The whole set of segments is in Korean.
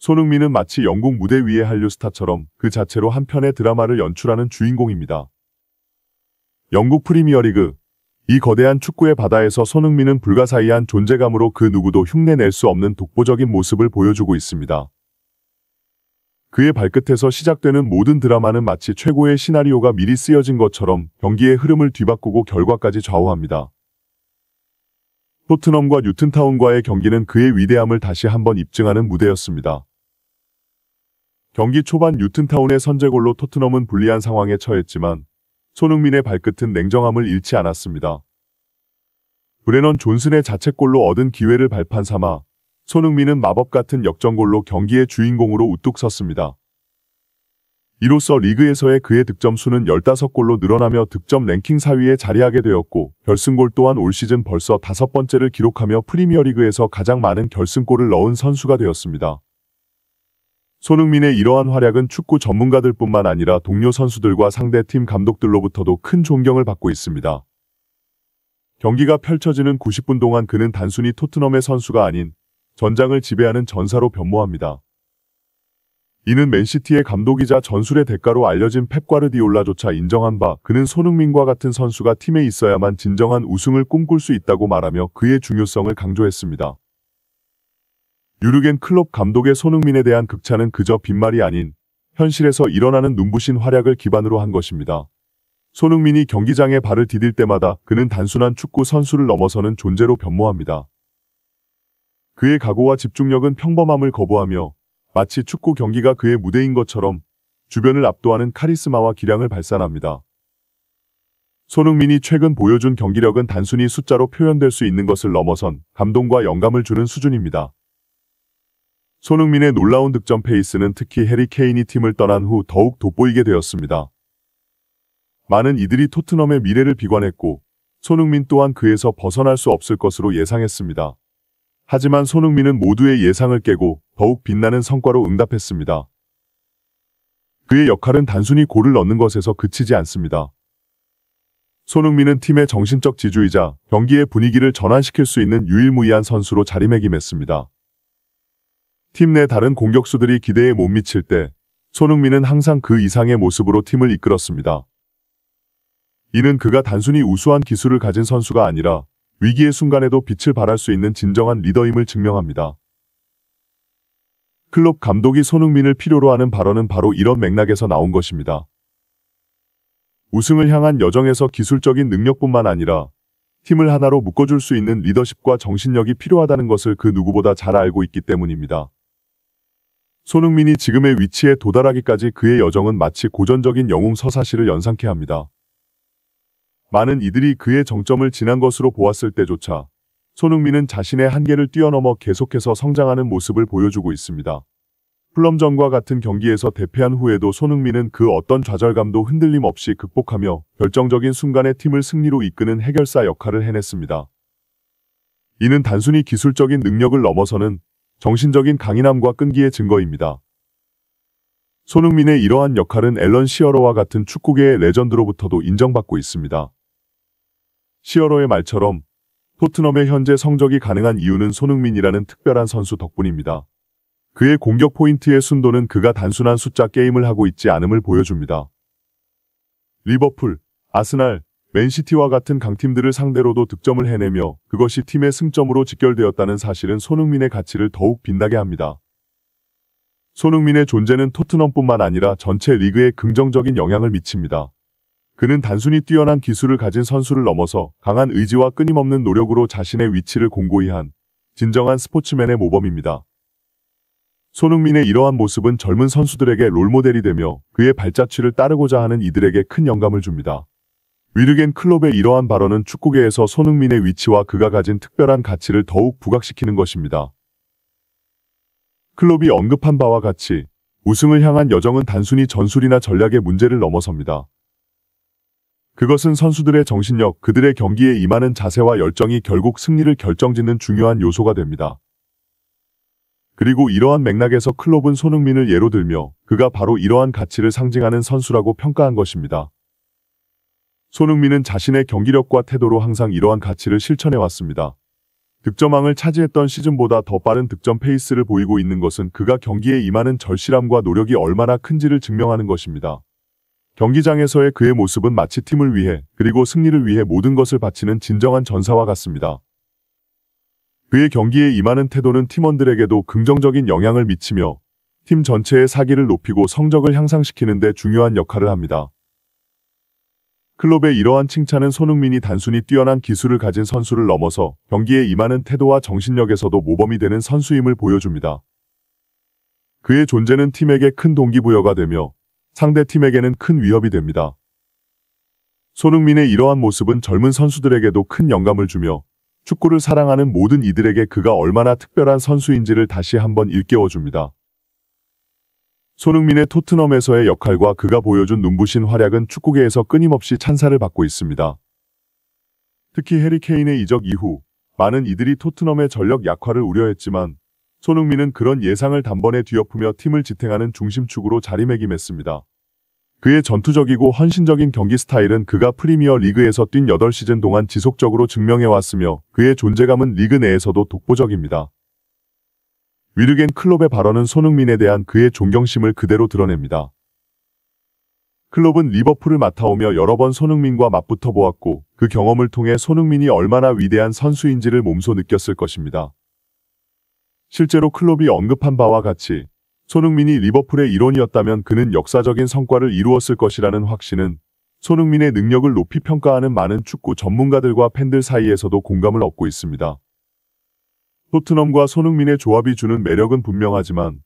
손흥민은 마치 영국 무대 위의 한류 스타처럼 그 자체로 한 편의 드라마를 연출하는 주인공입니다. 영국 프리미어리그 이 거대한 축구의 바다에서 손흥민은 불가사의한 존재감으로 그 누구도 흉내낼 수 없는 독보적인 모습을 보여주고 있습니다. 그의 발끝에서 시작되는 모든 드라마는 마치 최고의 시나리오가 미리 쓰여진 것처럼 경기의 흐름을 뒤바꾸고 결과까지 좌우합니다. 토트넘과 뉴튼타운과의 경기는 그의 위대함을 다시 한번 입증하는 무대였습니다. 경기 초반 뉴튼타운의 선제골로 토트넘은 불리한 상황에 처했지만 손흥민의 발끝은 냉정함을 잃지 않았습니다. 브레넌 존슨의 자책골로 얻은 기회를 발판 삼아 손흥민은 마법 같은 역전골로 경기의 주인공으로 우뚝 섰습니다. 이로써 리그에서의 그의 득점 수는 15골로 늘어나며 득점 랭킹 4위에 자리하게 되었고 결승골 또한 올 시즌 벌써 다섯 번째를 기록하며 프리미어리그에서 가장 많은 결승골을 넣은 선수가 되었습니다. 손흥민의 이러한 활약은 축구 전문가들뿐만 아니라 동료 선수들과 상대 팀 감독들로부터도 큰 존경을 받고 있습니다. 경기가 펼쳐지는 90분 동안 그는 단순히 토트넘의 선수가 아닌 전장을 지배하는 전사로 변모합니다. 이는 맨시티의 감독이자 전술의 대가로 알려진 펩 과르디올라조차 인정한 바 그는 손흥민과 같은 선수가 팀에 있어야만 진정한 우승을 꿈꿀 수 있다고 말하며 그의 중요성을 강조했습니다. 유르겐 클롭 감독의 손흥민에 대한 극찬은 그저 빈말이 아닌 현실에서 일어나는 눈부신 활약을 기반으로 한 것입니다. 손흥민이 경기장에 발을 디딜 때마다 그는 단순한 축구 선수를 넘어서는 존재로 변모합니다. 그의 각오와 집중력은 평범함을 거부하며 마치 축구 경기가 그의 무대인 것처럼 주변을 압도하는 카리스마와 기량을 발산합니다. 손흥민이 최근 보여준 경기력은 단순히 숫자로 표현될 수 있는 것을 넘어선 감동과 영감을 주는 수준입니다. 손흥민의 놀라운 득점 페이스는 특히 해리 케인이 팀을 떠난 후 더욱 돋보이게 되었습니다. 많은 이들이 토트넘의 미래를 비관했고 손흥민 또한 그에서 벗어날 수 없을 것으로 예상했습니다. 하지만 손흥민은 모두의 예상을 깨고 더욱 빛나는 성과로 응답했습니다. 그의 역할은 단순히 골을 넣는 것에서 그치지 않습니다. 손흥민은 팀의 정신적 지주이자 경기의 분위기를 전환시킬 수 있는 유일무이한 선수로 자리매김했습니다. 팀내 다른 공격수들이 기대에 못 미칠 때 손흥민은 항상 그 이상의 모습으로 팀을 이끌었습니다. 이는 그가 단순히 우수한 기술을 가진 선수가 아니라 위기의 순간에도 빛을 발할 수 있는 진정한 리더임을 증명합니다. 클럽 감독이 손흥민을 필요로 하는 발언은 바로 이런 맥락에서 나온 것입니다. 우승을 향한 여정에서 기술적인 능력뿐만 아니라 팀을 하나로 묶어줄 수 있는 리더십과 정신력이 필요하다는 것을 그 누구보다 잘 알고 있기 때문입니다. 손흥민이 지금의 위치에 도달하기까지 그의 여정은 마치 고전적인 영웅 서사시를 연상케 합니다. 많은 이들이 그의 정점을 지난 것으로 보았을 때조차 손흥민은 자신의 한계를 뛰어넘어 계속해서 성장하는 모습을 보여주고 있습니다. 플럼전과 같은 경기에서 대패한 후에도 손흥민은 그 어떤 좌절감도 흔들림 없이 극복하며 결정적인 순간에 팀을 승리로 이끄는 해결사 역할을 해냈습니다. 이는 단순히 기술적인 능력을 넘어서는 정신적인 강인함과 끈기의 증거입니다. 손흥민의 이러한 역할은 앨런 시어러와 같은 축구계의 레전드로부터도 인정받고 있습니다. 시어러의 말처럼 토트넘의 현재 성적이 가능한 이유는 손흥민이라는 특별한 선수 덕분입니다. 그의 공격 포인트의 순도는 그가 단순한 숫자 게임을 하고 있지 않음을 보여줍니다. 리버풀, 아스날, 맨시티와 같은 강팀들을 상대로도 득점을 해내며 그것이 팀의 승점으로 직결되었다는 사실은 손흥민의 가치를 더욱 빛나게 합니다. 손흥민의 존재는 토트넘뿐만 아니라 전체 리그에 긍정적인 영향을 미칩니다. 그는 단순히 뛰어난 기술을 가진 선수를 넘어서 강한 의지와 끊임없는 노력으로 자신의 위치를 공고히 한 진정한 스포츠맨의 모범입니다. 손흥민의 이러한 모습은 젊은 선수들에게 롤모델이 되며 그의 발자취를 따르고자 하는 이들에게 큰 영감을 줍니다. 위르겐 클럽의 이러한 발언은 축구계에서 손흥민의 위치와 그가 가진 특별한 가치를 더욱 부각시키는 것입니다. 클럽이 언급한 바와 같이 우승을 향한 여정은 단순히 전술이나 전략의 문제를 넘어섭니다. 그것은 선수들의 정신력, 그들의 경기에 임하는 자세와 열정이 결국 승리를 결정짓는 중요한 요소가 됩니다. 그리고 이러한 맥락에서 클럽은 손흥민을 예로 들며 그가 바로 이러한 가치를 상징하는 선수라고 평가한 것입니다. 손흥민은 자신의 경기력과 태도로 항상 이러한 가치를 실천해왔습니다. 득점왕을 차지했던 시즌보다 더 빠른 득점 페이스를 보이고 있는 것은 그가 경기에 임하는 절실함과 노력이 얼마나 큰지를 증명하는 것입니다. 경기장에서의 그의 모습은 마치 팀을 위해 그리고 승리를 위해 모든 것을 바치는 진정한 전사와 같습니다. 그의 경기에 임하는 태도는 팀원들에게도 긍정적인 영향을 미치며 팀 전체의 사기를 높이고 성적을 향상시키는 데 중요한 역할을 합니다. 클럽의 이러한 칭찬은 손흥민이 단순히 뛰어난 기술을 가진 선수를 넘어서 경기에 임하는 태도와 정신력에서도 모범이 되는 선수임을 보여줍니다. 그의 존재는 팀에게 큰 동기부여가 되며 상대 팀에게는 큰 위협이 됩니다. 손흥민의 이러한 모습은 젊은 선수들에게도 큰 영감을 주며 축구를 사랑하는 모든 이들에게 그가 얼마나 특별한 선수인지를 다시 한번 일깨워줍니다. 손흥민의 토트넘에서의 역할과 그가 보여준 눈부신 활약은 축구계에서 끊임없이 찬사를 받고 있습니다. 특히 해리케인의 이적 이후 많은 이들이 토트넘의 전력 약화를 우려했지만 손흥민은 그런 예상을 단번에 뒤엎으며 팀을 지탱하는 중심축으로 자리매김했습니다. 그의 전투적이고 헌신적인 경기 스타일은 그가 프리미어 리그에서 뛴 8시즌 동안 지속적으로 증명해왔으며 그의 존재감은 리그 내에서도 독보적입니다. 위르겐 클롭의 발언은 손흥민에 대한 그의 존경심을 그대로 드러냅니다. 클롭은 리버풀을 맡아오며 여러 번 손흥민과 맞붙어 보았고 그 경험을 통해 손흥민이 얼마나 위대한 선수인지를 몸소 느꼈을 것입니다. 실제로 클롭이 언급한 바와 같이 손흥민이 리버풀의 일원이었다면 그는 역사적인 성과를 이루었을 것이라는 확신은 손흥민의 능력을 높이 평가하는 많은 축구 전문가들과 팬들 사이에서도 공감을 얻고 있습니다. 토트넘과 손흥민의 조합이 주는 매력은 분명하지만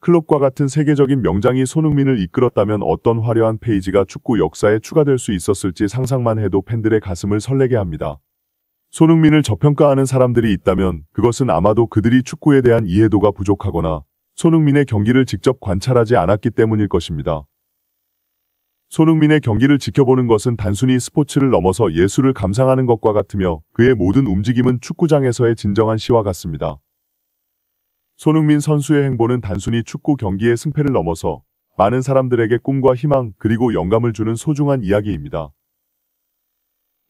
클럽과 같은 세계적인 명장이 손흥민을 이끌었다면 어떤 화려한 페이지가 축구 역사에 추가될 수 있었을지 상상만 해도 팬들의 가슴을 설레게 합니다. 손흥민을 저평가하는 사람들이 있다면 그것은 아마도 그들이 축구에 대한 이해도가 부족하거나 손흥민의 경기를 직접 관찰하지 않았기 때문일 것입니다. 손흥민의 경기를 지켜보는 것은 단순히 스포츠를 넘어서 예술을 감상하는 것과 같으며 그의 모든 움직임은 축구장에서의 진정한 시와 같습니다. 손흥민 선수의 행보는 단순히 축구 경기의 승패를 넘어서 많은 사람들에게 꿈과 희망 그리고 영감을 주는 소중한 이야기입니다.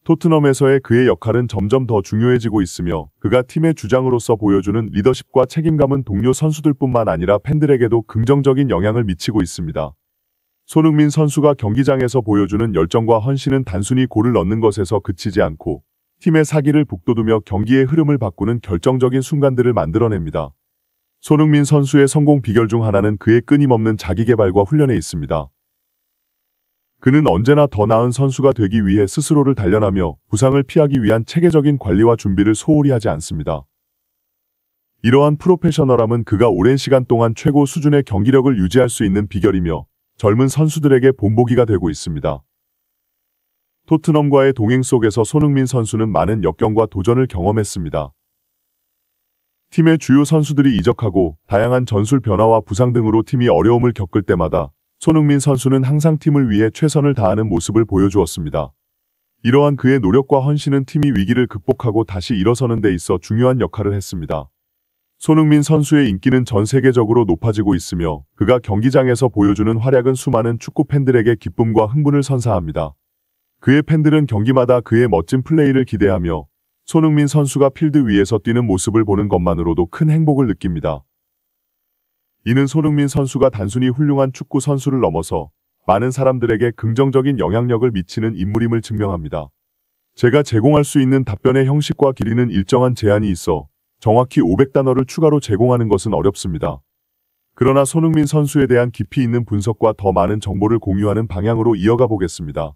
토트넘에서의 그의 역할은 점점 더 중요해지고 있으며 그가 팀의 주장으로서 보여주는 리더십과 책임감은 동료 선수들뿐만 아니라 팬들에게도 긍정적인 영향을 미치고 있습니다. 손흥민 선수가 경기장에서 보여주는 열정과 헌신은 단순히 골을 넣는 것에서 그치지 않고 팀의 사기를 북돋우며 경기의 흐름을 바꾸는 결정적인 순간들을 만들어냅니다. 손흥민 선수의 성공 비결 중 하나는 그의 끊임없는 자기개발과 훈련에 있습니다. 그는 언제나 더 나은 선수가 되기 위해 스스로를 단련하며 부상을 피하기 위한 체계적인 관리와 준비를 소홀히 하지 않습니다. 이러한 프로페셔널함은 그가 오랜 시간 동안 최고 수준의 경기력을 유지할 수 있는 비결이며 젊은 선수들에게 본보기가 되고 있습니다. 토트넘과의 동행 속에서 손흥민 선수는 많은 역경과 도전을 경험했습니다. 팀의 주요 선수들이 이적하고 다양한 전술 변화와 부상 등으로 팀이 어려움을 겪을 때마다 손흥민 선수는 항상 팀을 위해 최선을 다하는 모습을 보여주었습니다. 이러한 그의 노력과 헌신은 팀이 위기를 극복하고 다시 일어서는 데 있어 중요한 역할을 했습니다. 손흥민 선수의 인기는 전 세계적으로 높아지고 있으며 그가 경기장에서 보여주는 활약은 수많은 축구 팬들에게 기쁨과 흥분을 선사합니다. 그의 팬들은 경기마다 그의 멋진 플레이를 기대하며 손흥민 선수가 필드 위에서 뛰는 모습을 보는 것만으로도 큰 행복을 느낍니다. 이는 손흥민 선수가 단순히 훌륭한 축구 선수를 넘어서 많은 사람들에게 긍정적인 영향력을 미치는 인물임을 증명합니다. 제가 제공할 수 있는 답변의 형식과 길이는 일정한 제한이 있어 정확히 500단어를 추가로 제공하는 것은 어렵습니다. 그러나 손흥민 선수에 대한 깊이 있는 분석과 더 많은 정보를 공유하는 방향으로 이어가 보겠습니다.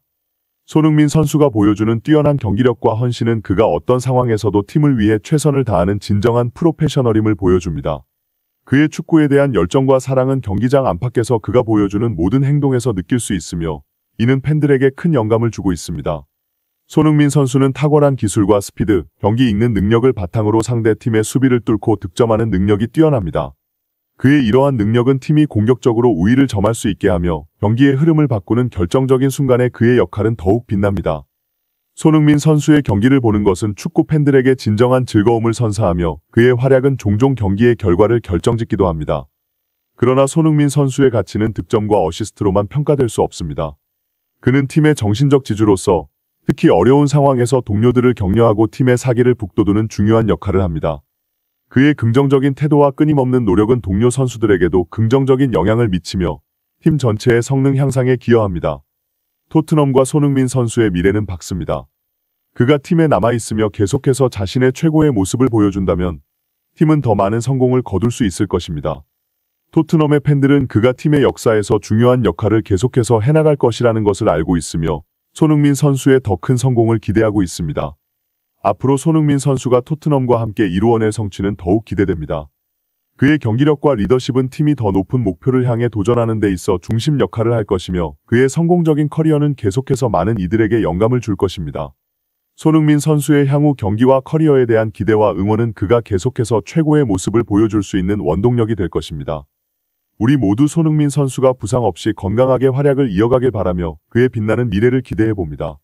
손흥민 선수가 보여주는 뛰어난 경기력과 헌신은 그가 어떤 상황에서도 팀을 위해 최선을 다하는 진정한 프로페셔널임을 보여줍니다. 그의 축구에 대한 열정과 사랑은 경기장 안팎에서 그가 보여주는 모든 행동에서 느낄 수 있으며 이는 팬들에게 큰 영감을 주고 있습니다. 손흥민 선수는 탁월한 기술과 스피드, 경기 읽는 능력을 바탕으로 상대팀의 수비를 뚫고 득점하는 능력이 뛰어납니다. 그의 이러한 능력은 팀이 공격적으로 우위를 점할 수 있게 하며 경기의 흐름을 바꾸는 결정적인 순간에 그의 역할은 더욱 빛납니다. 손흥민 선수의 경기를 보는 것은 축구 팬들에게 진정한 즐거움을 선사하며 그의 활약은 종종 경기의 결과를 결정짓기도 합니다. 그러나 손흥민 선수의 가치는 득점과 어시스트로만 평가될 수 없습니다. 그는 팀의 정신적 지주로서 특히 어려운 상황에서 동료들을 격려하고 팀의 사기를 북돋우는 중요한 역할을 합니다. 그의 긍정적인 태도와 끊임없는 노력은 동료 선수들에게도 긍정적인 영향을 미치며 팀 전체의 성능 향상에 기여합니다. 토트넘과 손흥민 선수의 미래는 밝습니다. 그가 팀에 남아있으며 계속해서 자신의 최고의 모습을 보여준다면 팀은 더 많은 성공을 거둘 수 있을 것입니다. 토트넘의 팬들은 그가 팀의 역사에서 중요한 역할을 계속해서 해나갈 것이라는 것을 알고 있으며 손흥민 선수의 더 큰 성공을 기대하고 있습니다. 앞으로 손흥민 선수가 토트넘과 함께 이루어낼 성취는 더욱 기대됩니다. 그의 경기력과 리더십은 팀이 더 높은 목표를 향해 도전하는 데 있어 중심 역할을 할 것이며 그의 성공적인 커리어는 계속해서 많은 이들에게 영감을 줄 것입니다. 손흥민 선수의 향후 경기와 커리어에 대한 기대와 응원은 그가 계속해서 최고의 모습을 보여줄 수 있는 원동력이 될 것입니다. 우리 모두 손흥민 선수가 부상 없이 건강하게 활약을 이어가길 바라며 그의 빛나는 미래를 기대해봅니다.